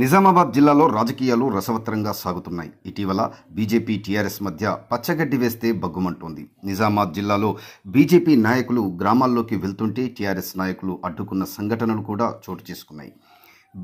నిజామాబాద్ జిల్లాలో రాజకీయాలు రసవత్తరంగా సాగుతున్నాయి ఇటీవల బీజేపీ టీఆర్ఎస్ మధ్య పచ్చగడ్డి వేస్తే బగ్గుమంటోంది నిజామాబాద్ జిల్లాలో బీజేపీ నాయకులు గ్రామాల్లోకి వెళ్తుంటే టీఆర్ఎస్ నాయకులు అడ్డుకున్న సంఘటనలు కూడా చోటు చేసుకున్నాయి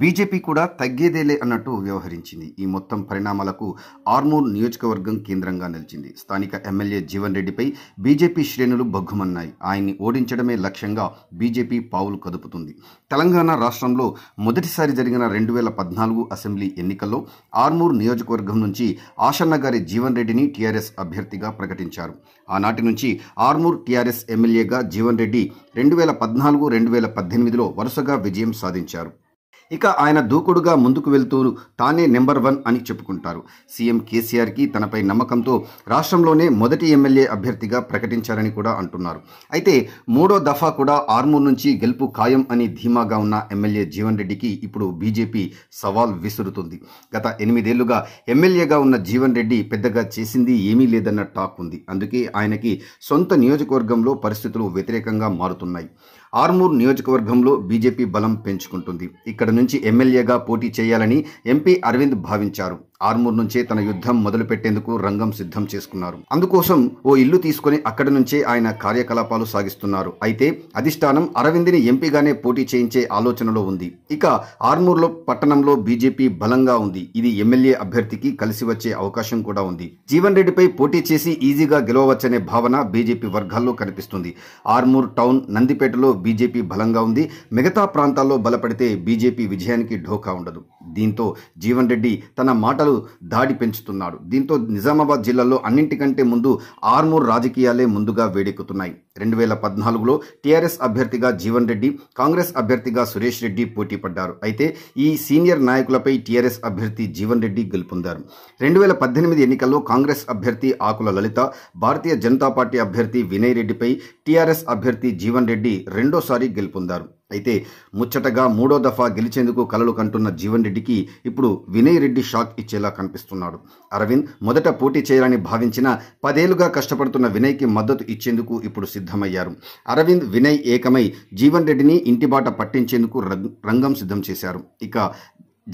బీజేపీ కూడా తగ్గేదేలే అన్నట్టు వ్యవహరించింది ఈ మొత్తం పరిణామాలకు ఆర్మూర్ నియోజకవర్గం కేంద్రంగా నిలిచింది స్థానిక ఎమ్మెల్యే జీవన్ రెడ్డిపై బీజేపీ శ్రేణులు బగ్గుమన్నాయి ఆయన్ని ఓడించడమే లక్ష్యంగా బీజేపీ పావులు కదుపుతుంది తెలంగాణ రాష్ట్రంలో మొదటిసారి జరిగిన రెండు వేల పద్నాలుగు అసెంబ్లీ ఎన్నికల్లో ఆర్మూర్ నియోజకవర్గం నుంచి ఆషన్న గారి జీవన్ రెడ్డిని టీఆర్ఎస్ అభ్యర్థిగా ప్రకటించారు ఆనాటి నుంచి ఆర్మూర్ టీఆర్ఎస్ ఎమ్మెల్యేగా జీవన్ రెడ్డి రెండు వేల పద్నాలుగు రెండు వేల పద్దెనిమిదిలో వరుసగా విజయం సాధించారు ఇక ఆయన దూకుడుగా ముందుకు వెళ్తూ తానే నెంబర్ వన్ అని చెప్పుకుంటారు సీఎం కేసీఆర్కి తనపై నమ్మకంతో రాష్ట్రంలోనే మొదటి ఎమ్మెల్యే అభ్యర్థిగా ప్రకటించారని కూడా అంటున్నారు అయితే మూడో దఫా కూడా ఆర్మూర్ నుంచి గెలుపు ఖాయం అని ధీమాగా ఉన్న ఎమ్మెల్యే జీవన్ రెడ్డికి ఇప్పుడు బీజేపీ సవాల్ విసురుతుంది గత ఎనిమిదేళ్లుగా ఎమ్మెల్యేగా ఉన్న జీవన్ రెడ్డి పెద్దగా చేసింది ఏమీ లేదన్న టాక్ ఉంది అందుకే ఆయనకి సొంత నియోజకవర్గంలో పరిస్థితులు వ్యతిరేకంగా మారుతున్నాయి ఆర్మూర్ నియోజకవర్గంలో బీజేపీ బలం పెంచుకుంటుంది ఇక్కడ నుంచి ఎమ్మెల్యేగా పోటీ చేయాలని ఎంపీ అరవింద్ భావించారు ఆర్మూర్ నుంచే తన యుద్ధం మొదలుపెట్టేందుకు రంగం సిద్ధం చేసుకున్నారు అందుకోసం ఓ ఇల్లు తీసుకుని అక్కడి నుంచే ఆయన కార్యకలాపాలు సాగిస్తున్నారు అయితే అధిష్టానం అరవింద్ని ఎంపీగానే పోటీ చేయించే ఆలోచనలో ఉంది ఇక ఆర్మూర్లో పట్టణంలో బీజేపీ బలంగా ఉంది ఇది ఎమ్మెల్యే అభ్యర్థికి కలిసి వచ్చే అవకాశం కూడా ఉంది జీవన్ రెడ్డిపై పోటీ చేసి ఈజీగా గెలవవచ్చనే భావన బీజేపీ వర్గాల్లో కనిపిస్తుంది ఆర్మూర్ టౌన్ నందిపేటలో బీజేపీ బలంగా ఉంది మిగతా ప్రాంతాల్లో బలపడితే బీజేపీ విజయానికి ఢోకా ఉండదు దీంతో జీవన్ రెడ్డి తన మాటలు వర్గాలు దాడి పెంచుతున్నాడు దీంతో నిజామాబాద్ జిల్లాలో అన్నింటికంటే ముందు ఆర్మూర్ రాజకీయాలే ముందుగా వేడెక్కుతున్నాయి రెండు వేల పద్నాలుగులో టీఆర్ఎస్ అభ్యర్థిగా జీవన్ రెడ్డి కాంగ్రెస్ అభ్యర్థిగా సురేష్ రెడ్డి పోటీ పడ్డారు అయితే ఈ సీనియర్ నాయకులపై టీఆర్ఎస్ అభ్యర్థి జీవన్ రెడ్డి గెలుపొందారు రెండు వేల పద్దెనిమిది ఎన్నికల్లో కాంగ్రెస్ అభ్యర్థి ఆకుల లలిత భారతీయ జనతా పార్టీ అభ్యర్థి వినయ్ రెడ్డిపై టీఆర్ఎస్ అభ్యర్థి జీవన్ రెడ్డి రెండోసారి గెలుపొందారు అయితే ముచ్చటగా మూడో దఫా గెలిచేందుకు కలలు కంటున్న జీవన్ రెడ్డికి ఇప్పుడు వినయ్ రెడ్డి షాక్ ఇచ్చేలా కనిపిస్తున్నాడు అరవింద్ మొదట పోటీ చేయాలని భావించిన పదేళ్లుగా కష్టపడుతున్న వినయ్కి మద్దతు ఇచ్చేందుకు ఇప్పుడు సిద్ధమయ్యారు అరవింద్ వినయ్ ఏకమై జీవన్ రెడ్డిని ఇంటిబాట పట్టించేందుకు రంగం సిద్ధం చేశారు ఇక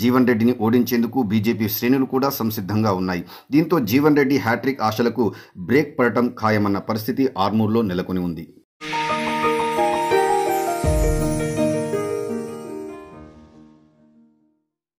జీవన్ రెడ్డిని ఓడించేందుకు బీజేపీ శ్రేణులు కూడా సంసిద్ధంగా ఉన్నాయి దీంతో జీవన్ రెడ్డి హ్యాట్రిక్ ఆశలకు బ్రేక్ పడటం ఖాయమన్న పరిస్థితి ఆర్మూర్లో నెలకొని ఉంది